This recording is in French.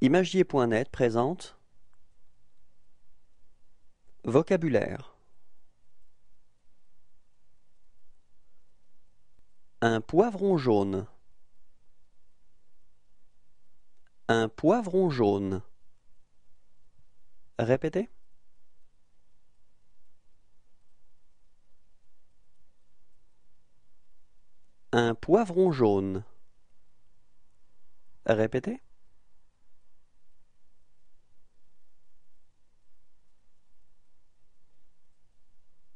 Imagier.net présente Vocabulaire Un poivron jaune Un poivron jaune Répétez Un poivron jaune Répétez